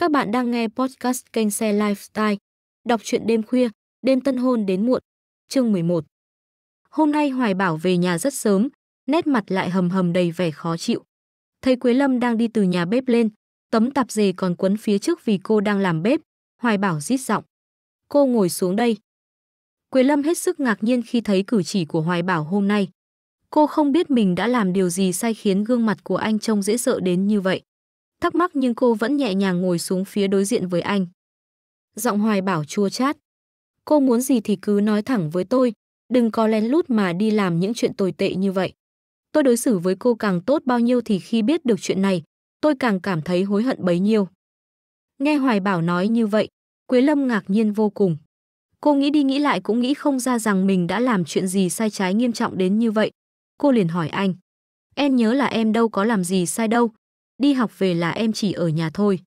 Các bạn đang nghe podcast kênh Xe Lifestyle, đọc truyện đêm khuya, đêm tân hôn đến muộn, chương 11. Hôm nay Hoài Bảo về nhà rất sớm, nét mặt lại hầm hầm đầy vẻ khó chịu. Thấy Quế Lâm đang đi từ nhà bếp lên, tấm tạp dề còn quấn phía trước vì cô đang làm bếp, Hoài Bảo rít giọng. Cô ngồi xuống đây. Quế Lâm hết sức ngạc nhiên khi thấy cử chỉ của Hoài Bảo hôm nay. Cô không biết mình đã làm điều gì sai khiến gương mặt của anh trông dễ sợ đến như vậy thắc mắc nhưng cô vẫn nhẹ nhàng ngồi xuống phía đối diện với anh. Giọng hoài bảo chua chát. Cô muốn gì thì cứ nói thẳng với tôi, đừng có len lút mà đi làm những chuyện tồi tệ như vậy. Tôi đối xử với cô càng tốt bao nhiêu thì khi biết được chuyện này, tôi càng cảm thấy hối hận bấy nhiêu. Nghe Hoài Bảo nói như vậy, Quế Lâm ngạc nhiên vô cùng. Cô nghĩ đi nghĩ lại cũng nghĩ không ra rằng mình đã làm chuyện gì sai trái nghiêm trọng đến như vậy. Cô liền hỏi anh. Em nhớ là em đâu có làm gì sai đâu, đi học về là em chỉ ở nhà thôi.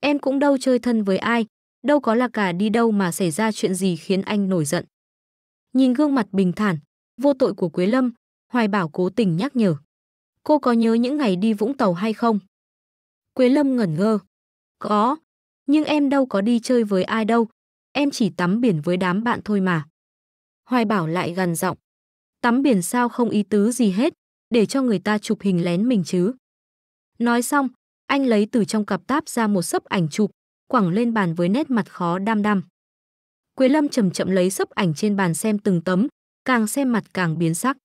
Em cũng đâu chơi thân với ai, đâu có là cả đi đâu mà xảy ra chuyện gì khiến anh nổi giận. Nhìn gương mặt bình thản, vô tội của Quế Lâm, Hoài Bảo cố tình nhắc nhở. Cô có nhớ những ngày đi Vũng Tàu hay không? Quế Lâm ngẩn ngơ. Có, nhưng em đâu có đi chơi với ai đâu, em chỉ tắm biển với đám bạn thôi mà. Hoài Bảo lại gần giọng. Tắm biển sao không ý tứ gì hết, để cho người ta chụp hình lén mình chứ. Nói xong, anh lấy từ trong cặp táp ra một sấp ảnh chụp, quẳng lên bàn với nét mặt khó đam đam. Quế Lâm chậm chậm lấy sấp ảnh trên bàn xem từng tấm, càng xem mặt càng biến sắc.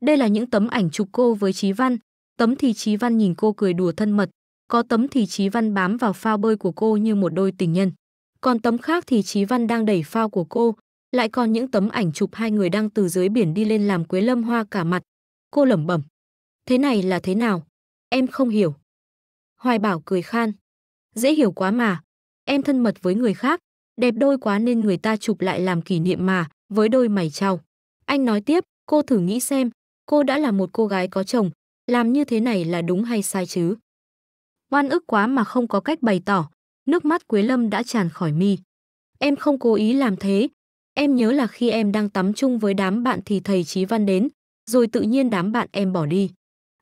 Đây là những tấm ảnh chụp cô với Chí Văn, tấm thì Chí Văn nhìn cô cười đùa thân mật, có tấm thì Chí Văn bám vào phao bơi của cô như một đôi tình nhân. Còn tấm khác thì Chí Văn đang đẩy phao của cô, lại còn những tấm ảnh chụp hai người đang từ dưới biển đi lên làm Quế Lâm hoa cả mặt. Cô lẩm bẩm: "Thế này là thế nào? em không hiểu. Hoài Bảo cười khan. Dễ hiểu quá mà. Em thân mật với người khác, đẹp đôi quá nên người ta chụp lại làm kỷ niệm mà, với đôi mày trao. Anh nói tiếp, cô thử nghĩ xem, cô đã là một cô gái có chồng, làm như thế này là đúng hay sai chứ? Oan ức quá mà không có cách bày tỏ, nước mắt Quế Lâm đã tràn khỏi mi. Em không cố ý làm thế, em nhớ là khi em đang tắm chung với đám bạn thì thầy Chí Văn đến, rồi tự nhiên đám bạn em bỏ đi.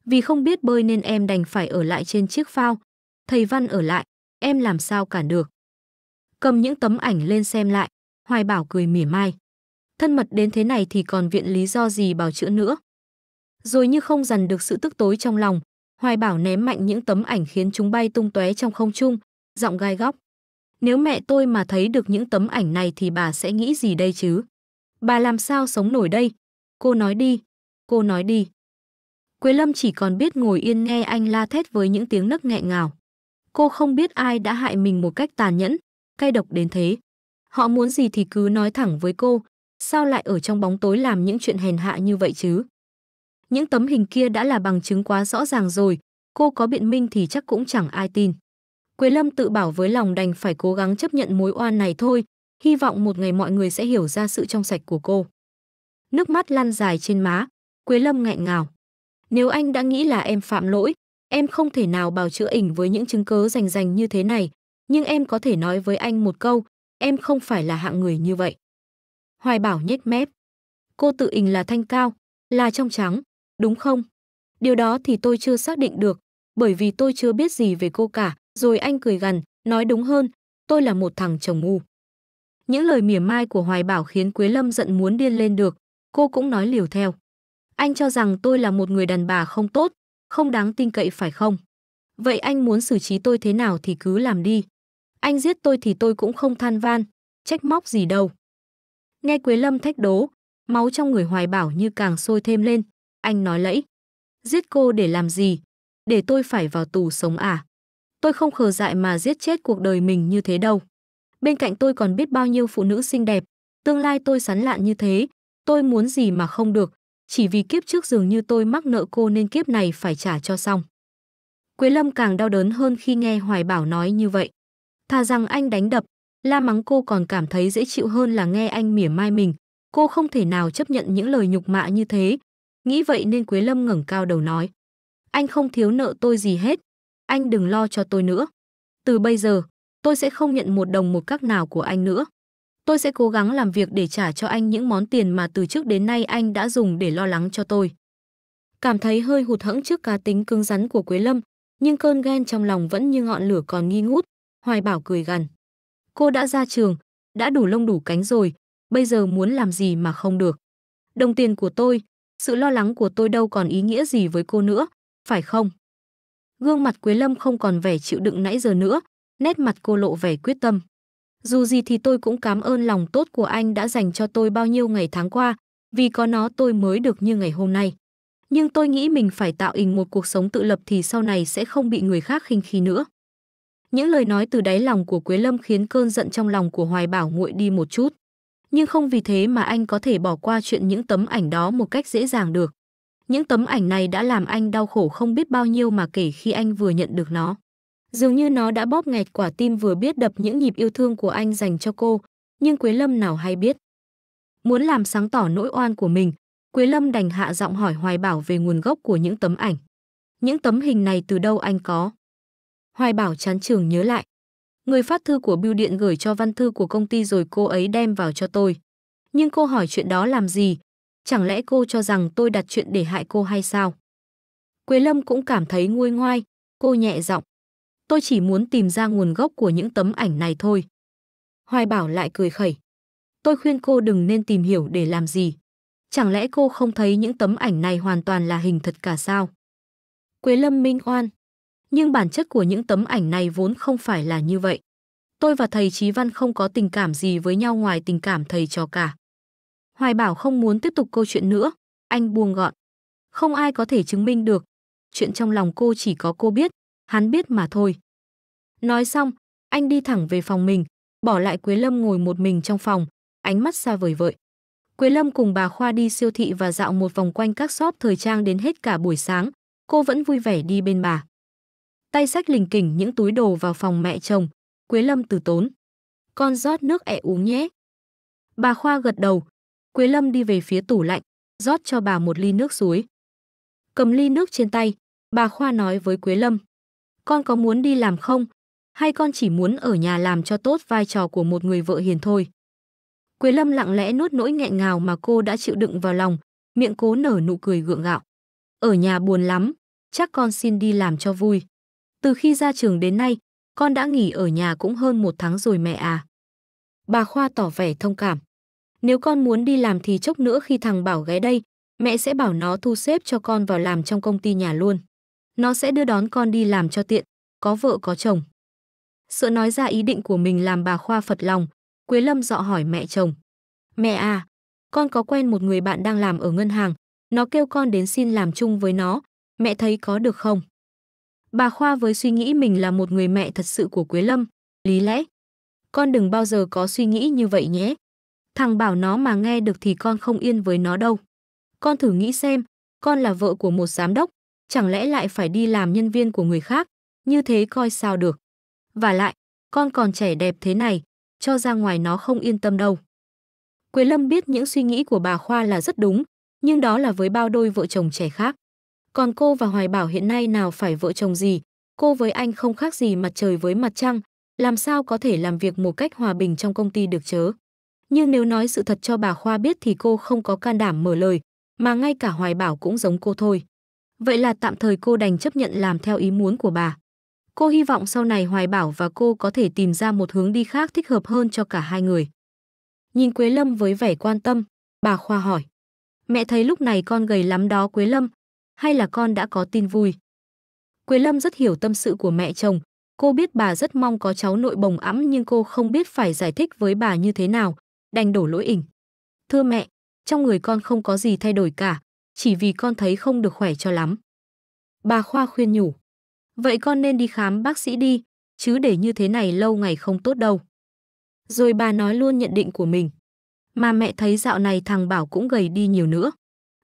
Vì không biết bơi nên em đành phải ở lại trên chiếc phao. Thầy Văn ở lại, em làm sao cản được. Cầm những tấm ảnh lên xem lại, Hoài Bảo cười mỉa mai. Thân mật đến thế này thì còn viện lý do gì bảo chữa nữa. Rồi như không dằn được sự tức tối trong lòng, Hoài Bảo ném mạnh những tấm ảnh khiến chúng bay tung tóe trong không trung, giọng gai góc. Nếu mẹ tôi mà thấy được những tấm ảnh này thì bà sẽ nghĩ gì đây chứ? Bà làm sao sống nổi đây? Cô nói đi, cô nói đi. Quế Lâm chỉ còn biết ngồi yên nghe anh la thét với những tiếng nấc nghẹn ngào. Cô không biết ai đã hại mình một cách tàn nhẫn, cay độc đến thế. Họ muốn gì thì cứ nói thẳng với cô, sao lại ở trong bóng tối làm những chuyện hèn hạ như vậy chứ? Những tấm hình kia đã là bằng chứng quá rõ ràng rồi, cô có biện minh thì chắc cũng chẳng ai tin. Quế Lâm tự bảo với lòng đành phải cố gắng chấp nhận mối oan này thôi, hy vọng một ngày mọi người sẽ hiểu ra sự trong sạch của cô. Nước mắt lăn dài trên má, Quế Lâm nghẹn ngào. Nếu anh đã nghĩ là em phạm lỗi, em không thể nào bào chữa ỉnh với những chứng cớ rành rành như thế này, nhưng em có thể nói với anh một câu, em không phải là hạng người như vậy. Hoài Bảo nhếch mép. Cô tự ỉnh là thanh cao, là trong trắng, đúng không? Điều đó thì tôi chưa xác định được, bởi vì tôi chưa biết gì về cô cả, rồi anh cười gần, nói đúng hơn, tôi là một thằng chồng ngu. Những lời mỉa mai của Hoài Bảo khiến Quế Lâm giận muốn điên lên được, cô cũng nói liều theo. Anh cho rằng tôi là một người đàn bà không tốt, không đáng tin cậy phải không? Vậy anh muốn xử trí tôi thế nào thì cứ làm đi. Anh giết tôi thì tôi cũng không than van, trách móc gì đâu. Nghe Quế Lâm thách đố, máu trong người hoài bảo như càng sôi thêm lên. Anh nói lẫy. Giết cô để làm gì? Để tôi phải vào tù sống à? Tôi không khờ dại mà giết chết cuộc đời mình như thế đâu. Bên cạnh tôi còn biết bao nhiêu phụ nữ xinh đẹp. Tương lai tôi sắn lạn như thế. Tôi muốn gì mà không được chỉ vì kiếp trước dường như tôi mắc nợ cô nên kiếp này phải trả cho xong. Quế Lâm càng đau đớn hơn khi nghe Hoài Bảo nói như vậy. Thà rằng anh đánh đập, la mắng cô còn cảm thấy dễ chịu hơn là nghe anh mỉa mai mình. Cô không thể nào chấp nhận những lời nhục mạ như thế. Nghĩ vậy nên Quế Lâm ngẩng cao đầu nói. Anh không thiếu nợ tôi gì hết. Anh đừng lo cho tôi nữa. Từ bây giờ, tôi sẽ không nhận một đồng một các nào của anh nữa. Tôi sẽ cố gắng làm việc để trả cho anh những món tiền mà từ trước đến nay anh đã dùng để lo lắng cho tôi. Cảm thấy hơi hụt hẫng trước cá tính cứng rắn của Quế Lâm, nhưng cơn ghen trong lòng vẫn như ngọn lửa còn nghi ngút, Hoài Bảo cười gằn. Cô đã ra trường, đã đủ lông đủ cánh rồi, bây giờ muốn làm gì mà không được. Đồng tiền của tôi, sự lo lắng của tôi đâu còn ý nghĩa gì với cô nữa, phải không? Gương mặt Quế Lâm không còn vẻ chịu đựng nãy giờ nữa, nét mặt cô lộ vẻ quyết tâm. Dù gì thì tôi cũng cảm ơn lòng tốt của anh đã dành cho tôi bao nhiêu ngày tháng qua, vì có nó tôi mới được như ngày hôm nay. Nhưng tôi nghĩ mình phải tạo hình một cuộc sống tự lập thì sau này sẽ không bị người khác khinh khi nữa. Những lời nói từ đáy lòng của Quế Lâm khiến cơn giận trong lòng của Hoài Bảo nguội đi một chút. Nhưng không vì thế mà anh có thể bỏ qua chuyện những tấm ảnh đó một cách dễ dàng được. Những tấm ảnh này đã làm anh đau khổ không biết bao nhiêu mà kể khi anh vừa nhận được nó. Dường như nó đã bóp nghẹt quả tim vừa biết đập những nhịp yêu thương của anh dành cho cô, nhưng Quế Lâm nào hay biết. Muốn làm sáng tỏ nỗi oan của mình, Quế Lâm đành hạ giọng hỏi Hoài Bảo về nguồn gốc của những tấm ảnh. Những tấm hình này từ đâu anh có? Hoài Bảo chán trường nhớ lại. Người phát thư của bưu điện gửi cho văn thư của công ty rồi cô ấy đem vào cho tôi. Nhưng cô hỏi chuyện đó làm gì? Chẳng lẽ cô cho rằng tôi đặt chuyện để hại cô hay sao? Quế Lâm cũng cảm thấy nguôi ngoai, cô nhẹ giọng tôi chỉ muốn tìm ra nguồn gốc của những tấm ảnh này thôi. Hoài Bảo lại cười khẩy. Tôi khuyên cô đừng nên tìm hiểu để làm gì. Chẳng lẽ cô không thấy những tấm ảnh này hoàn toàn là hình thật cả sao? Quế Lâm minh oan. Nhưng bản chất của những tấm ảnh này vốn không phải là như vậy. Tôi và thầy Chí Văn không có tình cảm gì với nhau ngoài tình cảm thầy trò cả. Hoài Bảo không muốn tiếp tục câu chuyện nữa, anh buông gọn. Không ai có thể chứng minh được. Chuyện trong lòng cô chỉ có cô biết, hắn biết mà thôi. Nói xong, anh đi thẳng về phòng mình, bỏ lại Quế Lâm ngồi một mình trong phòng, ánh mắt xa vời vợi. Quế Lâm cùng bà Khoa đi siêu thị và dạo một vòng quanh các shop thời trang đến hết cả buổi sáng, cô vẫn vui vẻ đi bên bà. Tay sách lình kỉnh những túi đồ vào phòng mẹ chồng, Quế Lâm từ tốn. Con rót nước ẹ uống nhé. Bà Khoa gật đầu, Quế Lâm đi về phía tủ lạnh, rót cho bà một ly nước suối. Cầm ly nước trên tay, bà Khoa nói với Quế Lâm. Con có muốn đi làm không? hay con chỉ muốn ở nhà làm cho tốt vai trò của một người vợ hiền thôi. Quế Lâm lặng lẽ nuốt nỗi nghẹn ngào mà cô đã chịu đựng vào lòng, miệng cố nở nụ cười gượng gạo. Ở nhà buồn lắm, chắc con xin đi làm cho vui. Từ khi ra trường đến nay, con đã nghỉ ở nhà cũng hơn một tháng rồi mẹ à. Bà Khoa tỏ vẻ thông cảm. Nếu con muốn đi làm thì chốc nữa khi thằng Bảo ghé đây, mẹ sẽ bảo nó thu xếp cho con vào làm trong công ty nhà luôn. Nó sẽ đưa đón con đi làm cho tiện, có vợ có chồng. Sợ nói ra ý định của mình làm bà Khoa phật lòng, Quế Lâm dọ hỏi mẹ chồng. Mẹ à, con có quen một người bạn đang làm ở ngân hàng, nó kêu con đến xin làm chung với nó, mẹ thấy có được không? Bà Khoa với suy nghĩ mình là một người mẹ thật sự của Quế Lâm, lý lẽ. Con đừng bao giờ có suy nghĩ như vậy nhé. Thằng bảo nó mà nghe được thì con không yên với nó đâu. Con thử nghĩ xem, con là vợ của một giám đốc, chẳng lẽ lại phải đi làm nhân viên của người khác, như thế coi sao được. Và lại, con còn trẻ đẹp thế này, cho ra ngoài nó không yên tâm đâu. Quế Lâm biết những suy nghĩ của bà Khoa là rất đúng, nhưng đó là với bao đôi vợ chồng trẻ khác. Còn cô và Hoài Bảo hiện nay nào phải vợ chồng gì, cô với anh không khác gì mặt trời với mặt trăng, làm sao có thể làm việc một cách hòa bình trong công ty được chớ. Nhưng nếu nói sự thật cho bà Khoa biết thì cô không có can đảm mở lời, mà ngay cả Hoài Bảo cũng giống cô thôi. Vậy là tạm thời cô đành chấp nhận làm theo ý muốn của bà. Cô hy vọng sau này Hoài Bảo và cô có thể tìm ra một hướng đi khác thích hợp hơn cho cả hai người. Nhìn Quế Lâm với vẻ quan tâm, bà Khoa hỏi. Mẹ thấy lúc này con gầy lắm đó Quế Lâm, hay là con đã có tin vui? Quế Lâm rất hiểu tâm sự của mẹ chồng, cô biết bà rất mong có cháu nội bồng ẵm nhưng cô không biết phải giải thích với bà như thế nào, đành đổ lỗi ỉnh. Thưa mẹ, trong người con không có gì thay đổi cả, chỉ vì con thấy không được khỏe cho lắm. Bà Khoa khuyên nhủ. Vậy con nên đi khám bác sĩ đi, chứ để như thế này lâu ngày không tốt đâu. Rồi bà nói luôn nhận định của mình. Mà mẹ thấy dạo này thằng Bảo cũng gầy đi nhiều nữa.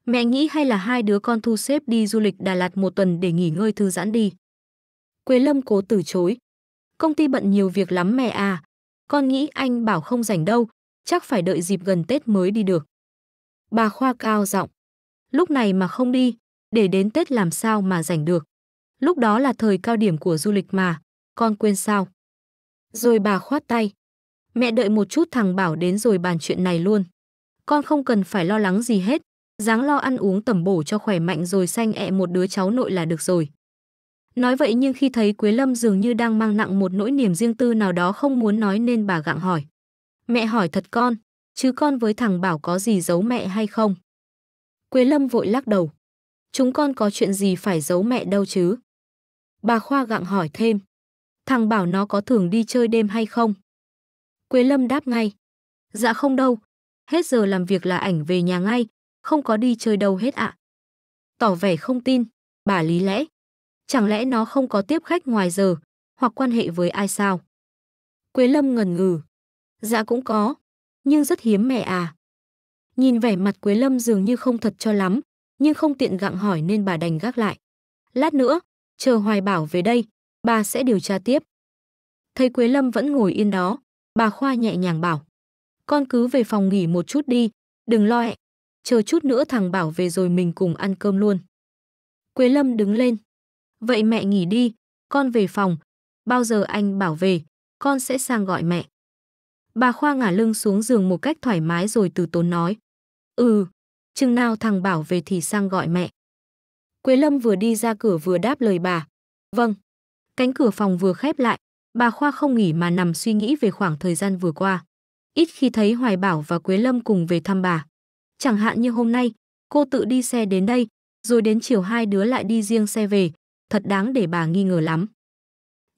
Mẹ nghĩ hay là hai đứa con thu xếp đi du lịch Đà Lạt một tuần để nghỉ ngơi thư giãn đi. Quế Lâm cố từ chối. Công ty bận nhiều việc lắm mẹ à. Con nghĩ anh Bảo không rảnh đâu, chắc phải đợi dịp gần Tết mới đi được. Bà Khoa cao giọng. Lúc này mà không đi, để đến Tết làm sao mà rảnh được. Lúc đó là thời cao điểm của du lịch mà, con quên sao? Rồi bà khoát tay. Mẹ đợi một chút thằng Bảo đến rồi bàn chuyện này luôn. Con không cần phải lo lắng gì hết, dáng lo ăn uống tẩm bổ cho khỏe mạnh rồi sanh ẹ một đứa cháu nội là được rồi. Nói vậy nhưng khi thấy Quế Lâm dường như đang mang nặng một nỗi niềm riêng tư nào đó không muốn nói nên bà gặng hỏi. Mẹ hỏi thật con, chứ con với thằng Bảo có gì giấu mẹ hay không? Quế Lâm vội lắc đầu. Chúng con có chuyện gì phải giấu mẹ đâu chứ? Bà Khoa gặng hỏi thêm. Thằng bảo nó có thường đi chơi đêm hay không? Quế Lâm đáp ngay. Dạ không đâu. Hết giờ làm việc là ảnh về nhà ngay. Không có đi chơi đâu hết ạ. Tỏ vẻ không tin. Bà lý lẽ. Chẳng lẽ nó không có tiếp khách ngoài giờ hoặc quan hệ với ai sao? Quế Lâm ngần ngừ. Dạ cũng có. Nhưng rất hiếm mẹ à. Nhìn vẻ mặt Quế Lâm dường như không thật cho lắm, nhưng không tiện gặng hỏi nên bà đành gác lại. Lát nữa, chờ Hoài Bảo về đây, bà sẽ điều tra tiếp. Thấy Quế Lâm vẫn ngồi yên đó, bà Khoa nhẹ nhàng bảo. Con cứ về phòng nghỉ một chút đi, đừng lo ẹ, chờ chút nữa thằng Bảo về rồi mình cùng ăn cơm luôn. Quế Lâm đứng lên. Vậy mẹ nghỉ đi, con về phòng, bao giờ anh Bảo về, con sẽ sang gọi mẹ. Bà Khoa ngả lưng xuống giường một cách thoải mái rồi từ tốn nói. Ừ, chừng nào thằng Bảo về thì sang gọi mẹ. Quế Lâm vừa đi ra cửa vừa đáp lời bà. Vâng. Cánh cửa phòng vừa khép lại, bà Khoa không nghỉ mà nằm suy nghĩ về khoảng thời gian vừa qua. Ít khi thấy Hoài Bảo và Quế Lâm cùng về thăm bà. Chẳng hạn như hôm nay, cô tự đi xe đến đây, rồi đến chiều hai đứa lại đi riêng xe về, thật đáng để bà nghi ngờ lắm.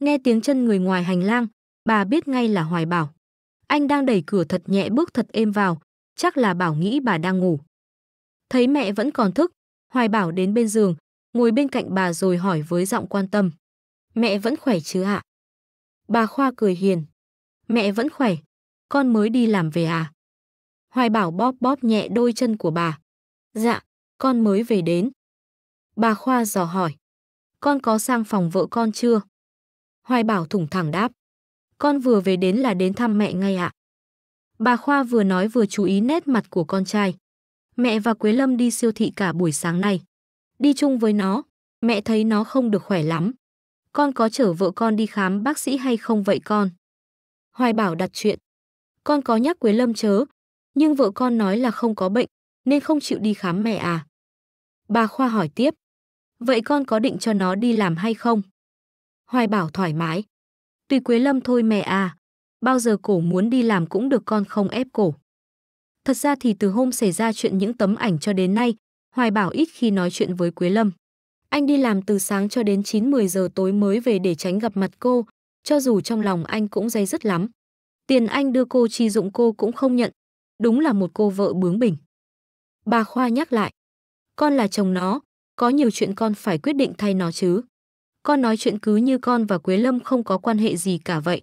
Nghe tiếng chân người ngoài hành lang, bà biết ngay là Hoài Bảo. Anh đang đẩy cửa thật nhẹ bước thật êm vào, chắc là Bảo nghĩ bà đang ngủ. Thấy mẹ vẫn còn thức, Hoài Bảo đến bên giường, ngồi bên cạnh bà rồi hỏi với giọng quan tâm. Mẹ vẫn khỏe chứ ạ? Bà Khoa cười hiền. Mẹ vẫn khỏe, con mới đi làm về à? Hoài Bảo bóp bóp nhẹ đôi chân của bà. Dạ, con mới về đến. Bà Khoa dò hỏi. Con có sang phòng vợ con chưa? Hoài Bảo thủng thẳng đáp. Con vừa về đến là đến thăm mẹ ngay ạ. Bà Khoa vừa nói vừa chú ý nét mặt của con trai mẹ và Quế Lâm đi siêu thị cả buổi sáng nay. Đi chung với nó, mẹ thấy nó không được khỏe lắm. Con có chở vợ con đi khám bác sĩ hay không vậy con? Hoài bảo đặt chuyện. Con có nhắc Quế Lâm chớ, nhưng vợ con nói là không có bệnh, nên không chịu đi khám mẹ à? Bà Khoa hỏi tiếp. Vậy con có định cho nó đi làm hay không? Hoài bảo thoải mái. Tùy Quế Lâm thôi mẹ à, bao giờ cổ muốn đi làm cũng được con không ép cổ. Thật ra thì từ hôm xảy ra chuyện những tấm ảnh cho đến nay, Hoài Bảo ít khi nói chuyện với Quế Lâm. Anh đi làm từ sáng cho đến 9-10 giờ tối mới về để tránh gặp mặt cô, cho dù trong lòng anh cũng dây dứt lắm. Tiền anh đưa cô chi dụng cô cũng không nhận, đúng là một cô vợ bướng bỉnh. Bà Khoa nhắc lại, con là chồng nó, có nhiều chuyện con phải quyết định thay nó chứ. Con nói chuyện cứ như con và Quế Lâm không có quan hệ gì cả vậy.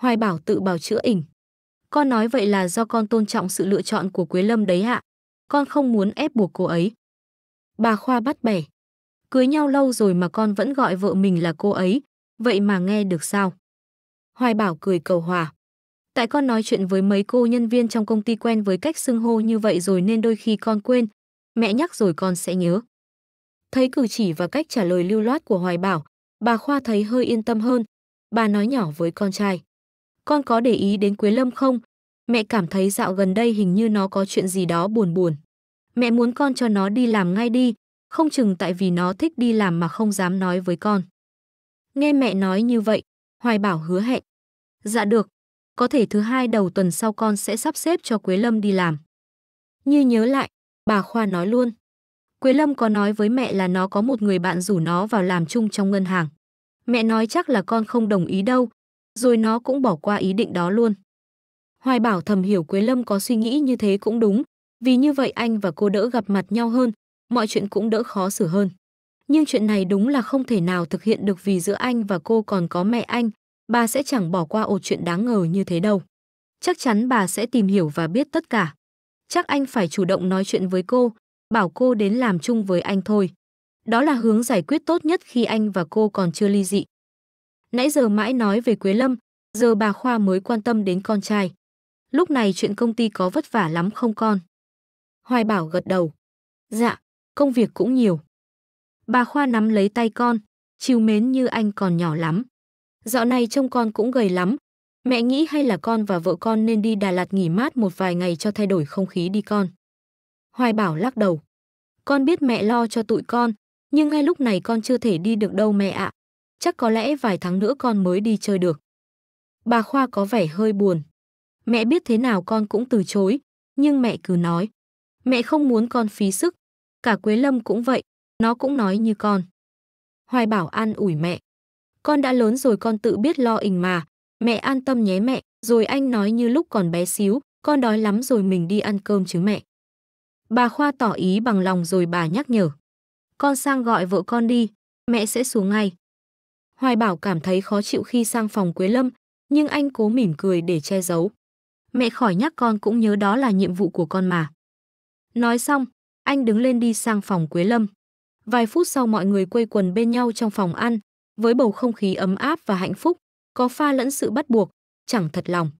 Hoài Bảo tự bảo chữa ỉnh. Con nói vậy là do con tôn trọng sự lựa chọn của Quế Lâm đấy ạ. Con không muốn ép buộc cô ấy. Bà Khoa bắt bẻ. Cưới nhau lâu rồi mà con vẫn gọi vợ mình là cô ấy, vậy mà nghe được sao? Hoài Bảo cười cầu hòa. Tại con nói chuyện với mấy cô nhân viên trong công ty quen với cách xưng hô như vậy rồi nên đôi khi con quên, mẹ nhắc rồi con sẽ nhớ. Thấy cử chỉ và cách trả lời lưu loát của Hoài Bảo, bà Khoa thấy hơi yên tâm hơn. Bà nói nhỏ với con trai con có để ý đến Quế Lâm không? Mẹ cảm thấy dạo gần đây hình như nó có chuyện gì đó buồn buồn. Mẹ muốn con cho nó đi làm ngay đi, không chừng tại vì nó thích đi làm mà không dám nói với con. Nghe mẹ nói như vậy, Hoài Bảo hứa hẹn. Dạ được, có thể thứ hai đầu tuần sau con sẽ sắp xếp cho Quế Lâm đi làm. Như nhớ lại, bà Khoa nói luôn. Quế Lâm có nói với mẹ là nó có một người bạn rủ nó vào làm chung trong ngân hàng. Mẹ nói chắc là con không đồng ý đâu, rồi nó cũng bỏ qua ý định đó luôn. Hoài Bảo thầm hiểu Quế Lâm có suy nghĩ như thế cũng đúng, vì như vậy anh và cô đỡ gặp mặt nhau hơn, mọi chuyện cũng đỡ khó xử hơn. Nhưng chuyện này đúng là không thể nào thực hiện được vì giữa anh và cô còn có mẹ anh, bà sẽ chẳng bỏ qua ổ chuyện đáng ngờ như thế đâu. Chắc chắn bà sẽ tìm hiểu và biết tất cả. Chắc anh phải chủ động nói chuyện với cô, bảo cô đến làm chung với anh thôi. Đó là hướng giải quyết tốt nhất khi anh và cô còn chưa ly dị. Nãy giờ mãi nói về Quế Lâm, giờ bà Khoa mới quan tâm đến con trai. Lúc này chuyện công ty có vất vả lắm không con? Hoài Bảo gật đầu. Dạ, công việc cũng nhiều. Bà Khoa nắm lấy tay con, chiều mến như anh còn nhỏ lắm. Dạo này trông con cũng gầy lắm. Mẹ nghĩ hay là con và vợ con nên đi Đà Lạt nghỉ mát một vài ngày cho thay đổi không khí đi con. Hoài Bảo lắc đầu. Con biết mẹ lo cho tụi con, nhưng ngay lúc này con chưa thể đi được đâu mẹ ạ. À chắc có lẽ vài tháng nữa con mới đi chơi được. Bà Khoa có vẻ hơi buồn. Mẹ biết thế nào con cũng từ chối, nhưng mẹ cứ nói. Mẹ không muốn con phí sức, cả Quế Lâm cũng vậy, nó cũng nói như con. Hoài bảo an ủi mẹ. Con đã lớn rồi con tự biết lo ình mà, mẹ an tâm nhé mẹ, rồi anh nói như lúc còn bé xíu, con đói lắm rồi mình đi ăn cơm chứ mẹ. Bà Khoa tỏ ý bằng lòng rồi bà nhắc nhở. Con sang gọi vợ con đi, mẹ sẽ xuống ngay. Hoài Bảo cảm thấy khó chịu khi sang phòng Quế Lâm, nhưng anh cố mỉm cười để che giấu. Mẹ khỏi nhắc con cũng nhớ đó là nhiệm vụ của con mà. Nói xong, anh đứng lên đi sang phòng Quế Lâm. Vài phút sau mọi người quây quần bên nhau trong phòng ăn, với bầu không khí ấm áp và hạnh phúc, có pha lẫn sự bắt buộc, chẳng thật lòng.